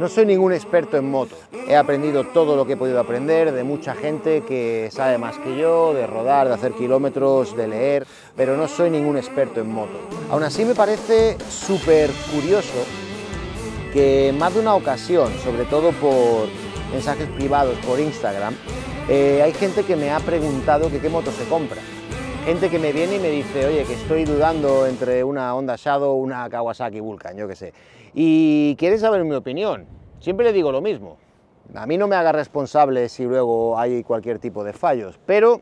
No soy ningún experto en moto. He aprendido todo lo que he podido aprender de mucha gente que sabe más que yo, de rodar, de hacer kilómetros, de leer, pero no soy ningún experto en moto. Aún así me parece súper curioso que más de una ocasión, sobre todo por mensajes privados, por Instagram, eh, hay gente que me ha preguntado qué moto se compra. Gente que me viene y me dice, oye, que estoy dudando entre una Honda Shadow o una Kawasaki Vulcan, yo qué sé y quiere saber mi opinión. Siempre le digo lo mismo. A mí no me haga responsable si luego hay cualquier tipo de fallos, pero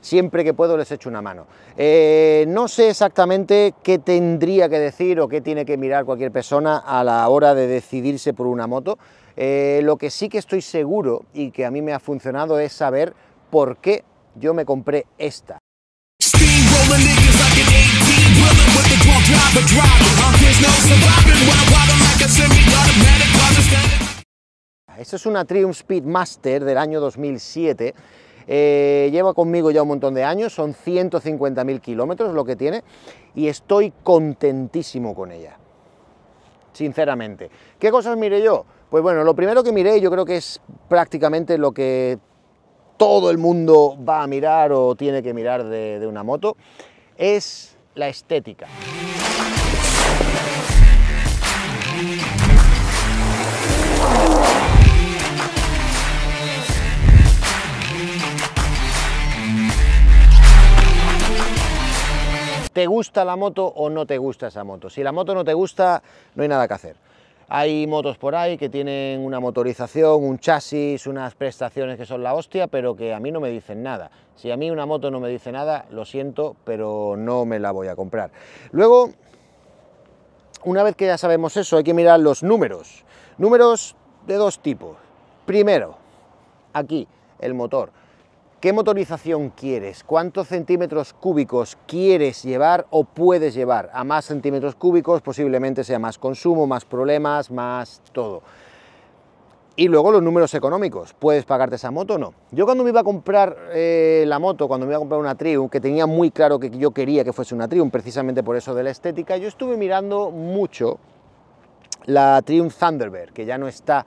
siempre que puedo les echo una mano. Eh, no sé exactamente qué tendría que decir o qué tiene que mirar cualquier persona a la hora de decidirse por una moto. Eh, lo que sí que estoy seguro y que a mí me ha funcionado es saber por qué yo me compré esta. Esta es una Triumph Speedmaster del año 2007. Eh, lleva conmigo ya un montón de años, son 150.000 kilómetros lo que tiene y estoy contentísimo con ella, sinceramente. ¿Qué cosas miré yo? Pues bueno, lo primero que miré yo creo que es prácticamente lo que todo el mundo va a mirar o tiene que mirar de una moto, es la estética. ¿Te gusta la moto o no te gusta esa moto? Si la moto no te gusta, no hay nada que hacer. Hay motos por ahí que tienen una motorización, un chasis, unas prestaciones que son la hostia, pero que a mí no me dicen nada. Si a mí una moto no me dice nada, lo siento, pero no me la voy a comprar. Luego, una vez que ya sabemos eso, hay que mirar los números. Números de dos tipos. Primero, aquí, el motor. ¿Qué motorización quieres? ¿Cuántos centímetros cúbicos quieres llevar o puedes llevar? A más centímetros cúbicos posiblemente sea más consumo, más problemas, más todo. Y luego los números económicos, ¿puedes pagarte esa moto o no? Yo cuando me iba a comprar eh, la moto, cuando me iba a comprar una Triumph, que tenía muy claro que yo quería que fuese una Triumph, precisamente por eso de la estética, yo estuve mirando mucho la Triumph Thunderbird, que ya no está,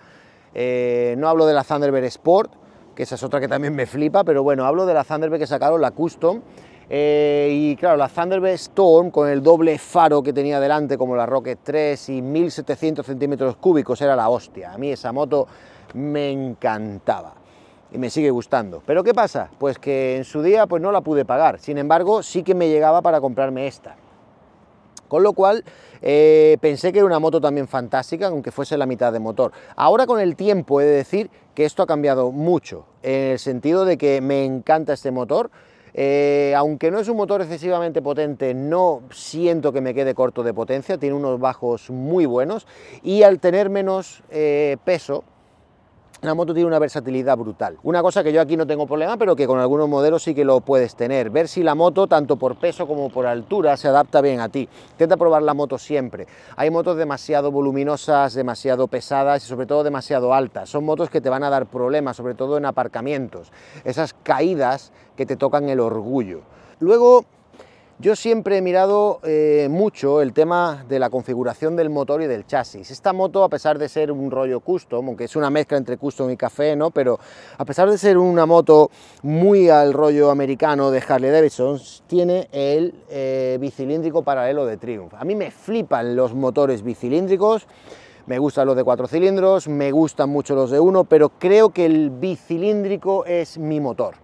eh, no hablo de la Thunderbird Sport, que esa es otra que también me flipa, pero bueno, hablo de la Thunderbird que sacaron, la Custom, eh, y claro, la Thunderbird Storm con el doble faro que tenía delante, como la Rocket 3 y 1700 centímetros cúbicos, era la hostia. A mí esa moto me encantaba y me sigue gustando. Pero ¿qué pasa? Pues que en su día pues no la pude pagar. Sin embargo, sí que me llegaba para comprarme esta. Con lo cual eh, pensé que era una moto también fantástica, aunque fuese la mitad de motor. Ahora con el tiempo he de decir que esto ha cambiado mucho, en el sentido de que me encanta este motor, eh, aunque no es un motor excesivamente potente, no siento que me quede corto de potencia, tiene unos bajos muy buenos y al tener menos eh, peso, la moto tiene una versatilidad brutal. Una cosa que yo aquí no tengo problema, pero que con algunos modelos sí que lo puedes tener. Ver si la moto, tanto por peso como por altura, se adapta bien a ti. Intenta probar la moto siempre. Hay motos demasiado voluminosas, demasiado pesadas y sobre todo demasiado altas. Son motos que te van a dar problemas, sobre todo en aparcamientos. Esas caídas que te tocan el orgullo. Luego, yo siempre he mirado eh, mucho el tema de la configuración del motor y del chasis. Esta moto, a pesar de ser un rollo custom, aunque es una mezcla entre custom y café, ¿no? Pero a pesar de ser una moto muy al rollo americano de Harley Davidson, tiene el eh, bicilíndrico paralelo de Triumph. A mí me flipan los motores bicilíndricos. Me gustan los de cuatro cilindros, me gustan mucho los de uno, pero creo que el bicilíndrico es mi motor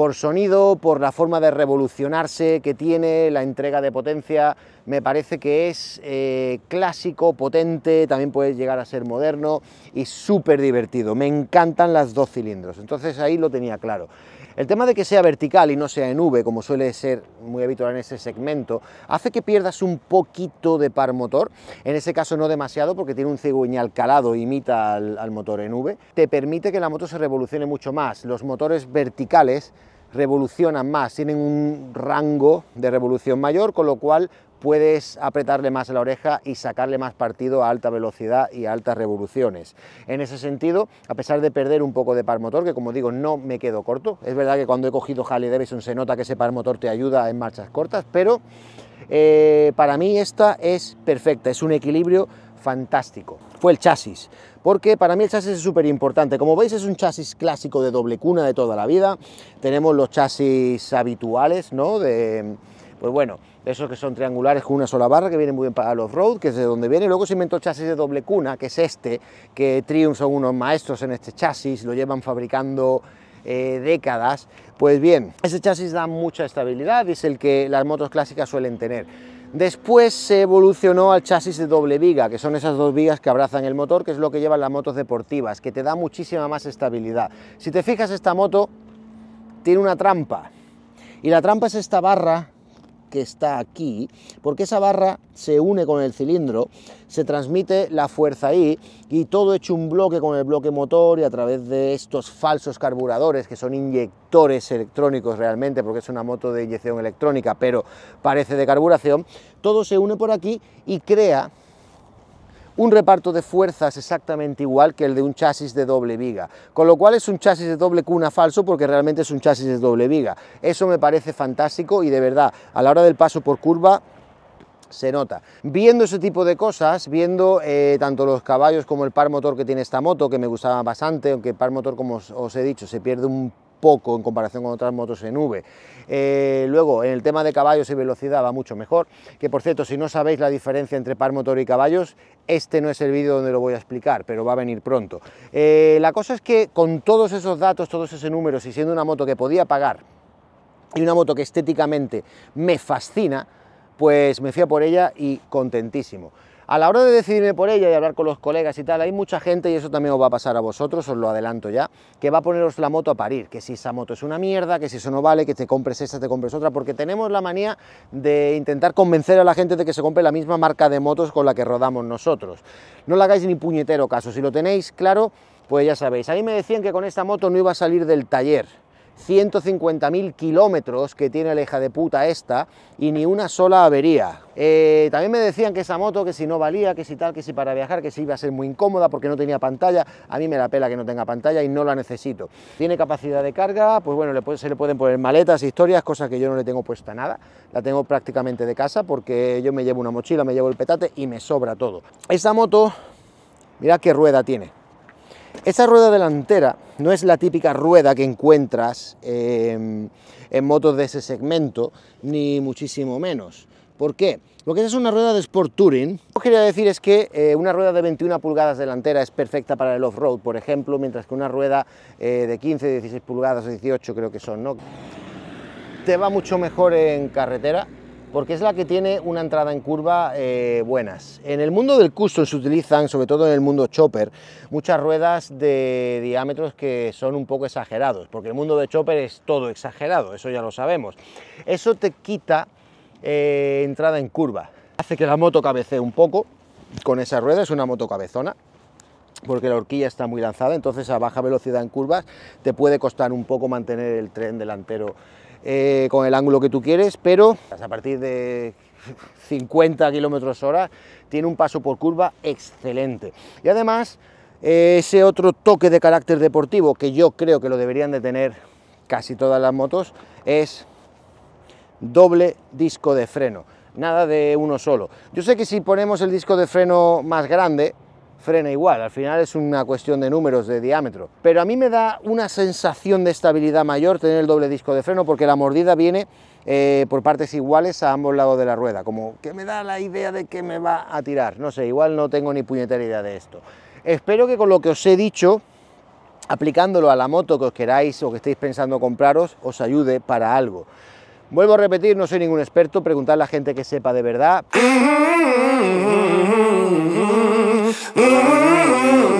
por sonido, por la forma de revolucionarse que tiene, la entrega de potencia, me parece que es eh, clásico, potente, también puede llegar a ser moderno y súper divertido. Me encantan las dos cilindros, entonces ahí lo tenía claro. El tema de que sea vertical y no sea en V, como suele ser muy habitual en ese segmento, hace que pierdas un poquito de par motor, en ese caso no demasiado porque tiene un cigüeñal calado, imita al motor en V, te permite que la moto se revolucione mucho más. Los motores verticales revolucionan más, tienen un rango de revolución mayor, con lo cual puedes apretarle más la oreja y sacarle más partido a alta velocidad y a altas revoluciones. En ese sentido, a pesar de perder un poco de par motor, que como digo, no me quedo corto, es verdad que cuando he cogido Harley Davidson se nota que ese par motor te ayuda en marchas cortas, pero eh, para mí esta es perfecta, es un equilibrio fantástico fue el chasis, porque para mí el chasis es súper importante. Como veis es un chasis clásico de doble cuna de toda la vida, tenemos los chasis habituales, ¿no? De, pues bueno, esos que son triangulares con una sola barra, que vienen muy bien para los road, que es de donde viene. Luego se inventó el chasis de doble cuna, que es este, que Triumph son unos maestros en este chasis, lo llevan fabricando eh, décadas. Pues bien, ese chasis da mucha estabilidad, es el que las motos clásicas suelen tener. Después se evolucionó al chasis de doble viga, que son esas dos vigas que abrazan el motor, que es lo que llevan las motos deportivas, que te da muchísima más estabilidad. Si te fijas, esta moto tiene una trampa, y la trampa es esta barra que está aquí, porque esa barra se une con el cilindro, se transmite la fuerza ahí y todo hecho un bloque con el bloque motor y a través de estos falsos carburadores que son inyectores electrónicos realmente, porque es una moto de inyección electrónica, pero parece de carburación, todo se une por aquí y crea un reparto de fuerzas exactamente igual que el de un chasis de doble viga, con lo cual es un chasis de doble cuna falso porque realmente es un chasis de doble viga. Eso me parece fantástico y de verdad, a la hora del paso por curva, se nota. Viendo ese tipo de cosas, viendo eh, tanto los caballos como el par motor que tiene esta moto, que me gustaba bastante, aunque el par motor, como os he dicho, se pierde un poco en comparación con otras motos en V. Eh, luego, en el tema de caballos y velocidad va mucho mejor, que por cierto, si no sabéis la diferencia entre par motor y caballos, este no es el vídeo donde lo voy a explicar, pero va a venir pronto. Eh, la cosa es que con todos esos datos, todos esos números, y siendo una moto que podía pagar, y una moto que estéticamente me fascina, pues me fui por ella y contentísimo. A la hora de decidirme por ella y hablar con los colegas y tal, hay mucha gente, y eso también os va a pasar a vosotros, os lo adelanto ya, que va a poneros la moto a parir, que si esa moto es una mierda, que si eso no vale, que te compres esta, te compres otra, porque tenemos la manía de intentar convencer a la gente de que se compre la misma marca de motos con la que rodamos nosotros. No la hagáis ni puñetero caso, si lo tenéis claro, pues ya sabéis. A mí me decían que con esta moto no iba a salir del taller, 150.000 kilómetros que tiene la hija de puta esta y ni una sola avería. Eh, también me decían que esa moto, que si no valía, que si tal, que si para viajar, que si iba a ser muy incómoda porque no tenía pantalla. A mí me la pela que no tenga pantalla y no la necesito. Tiene capacidad de carga, pues bueno, se le pueden poner maletas, historias, cosas que yo no le tengo puesta nada. La tengo prácticamente de casa porque yo me llevo una mochila, me llevo el petate y me sobra todo. Esa moto, mirad qué rueda tiene esa rueda delantera no es la típica rueda que encuentras em, en motos de ese segmento, ni muchísimo menos. ¿Por qué? Porque es una rueda de Sport Touring. Lo que quería decir es que eh, una rueda de 21 pulgadas delantera es perfecta para el off-road, por ejemplo, mientras que una rueda eh, de 15, 16 pulgadas 18 creo que son, ¿no? Te va mucho mejor en carretera, porque es la que tiene una entrada en curva eh, buenas. En el mundo del custom se utilizan, sobre todo en el mundo chopper, muchas ruedas de diámetros que son un poco exagerados, porque el mundo de chopper es todo exagerado, eso ya lo sabemos. Eso te quita eh, entrada en curva, hace que la moto cabecee un poco con esa rueda, es una moto cabezona, porque la horquilla está muy lanzada, entonces a baja velocidad en curvas te puede costar un poco mantener el tren delantero eh, con el ángulo que tú quieres, pero a partir de 50 kilómetros hora tiene un paso por curva excelente. Y además, eh, ese otro toque de carácter deportivo que yo creo que lo deberían de tener casi todas las motos es doble disco de freno nada de uno solo. Yo sé que si ponemos el disco de freno más grande, frena igual, al final es una cuestión de números, de diámetro. Pero a mí me da una sensación de estabilidad mayor tener el doble disco de freno porque la mordida viene eh, por partes iguales a ambos lados de la rueda, como que me da la idea de que me va a tirar, no sé, igual no tengo ni puñetera idea de esto. Espero que con lo que os he dicho, aplicándolo a la moto que os queráis o que estéis pensando compraros, os ayude para algo. Vuelvo a repetir, no soy ningún experto, preguntar a la gente que sepa de verdad.